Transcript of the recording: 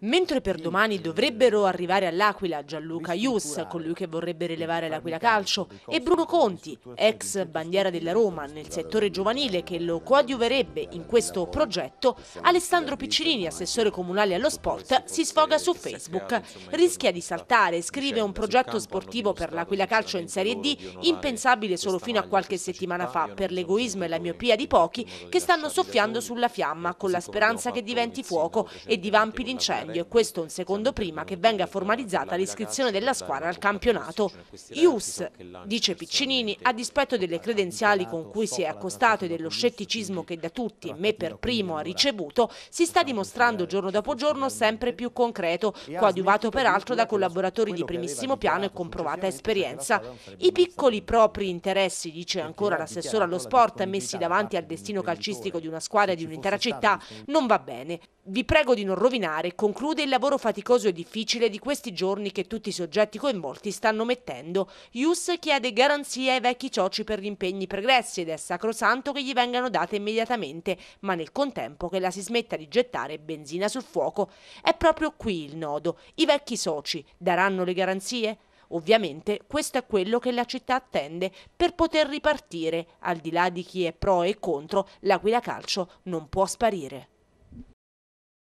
Mentre per domani dovrebbero arrivare all'Aquila Gianluca Ius, colui che vorrebbe rilevare l'Aquila Calcio, e Bruno Conti, ex bandiera della Roma nel settore giovanile che lo coadiuverebbe in questo progetto, Alessandro Piccinini, assessore comunale allo sport, si sfoga su Facebook. Rischia di saltare, scrive un progetto sportivo per l'Aquila Calcio in Serie D impensabile solo fino a qualche settimana fa per l'egoismo e la miopia di pochi che stanno soffiando sulla fiamma con la speranza che diventi fuoco e divampi l'incendio Bergaglio e questo un secondo prima che venga formalizzata l'iscrizione della squadra al campionato. Ius, dice Piccinini, a dispetto delle credenziali con cui si è accostato e dello scetticismo che da tutti, me per primo, ha ricevuto, si sta dimostrando giorno dopo giorno sempre più concreto, coadiuvato peraltro da collaboratori di primissimo piano e comprovata esperienza. I piccoli propri interessi, dice ancora l'assessore allo sport, messi davanti al destino calcistico di una squadra e di un'intera città, non va bene. Vi prego di non rovinare, conclude il lavoro faticoso e difficile di questi giorni che tutti i soggetti coinvolti stanno mettendo. Ius chiede garanzie ai vecchi cioci per gli impegni pregressi ed è sacrosanto che gli vengano date immediatamente, ma nel contempo che la si smetta di gettare benzina sul fuoco. È proprio qui il nodo. I vecchi soci daranno le garanzie? Ovviamente questo è quello che la città attende per poter ripartire. Al di là di chi è pro e contro, l'Aquila Calcio non può sparire.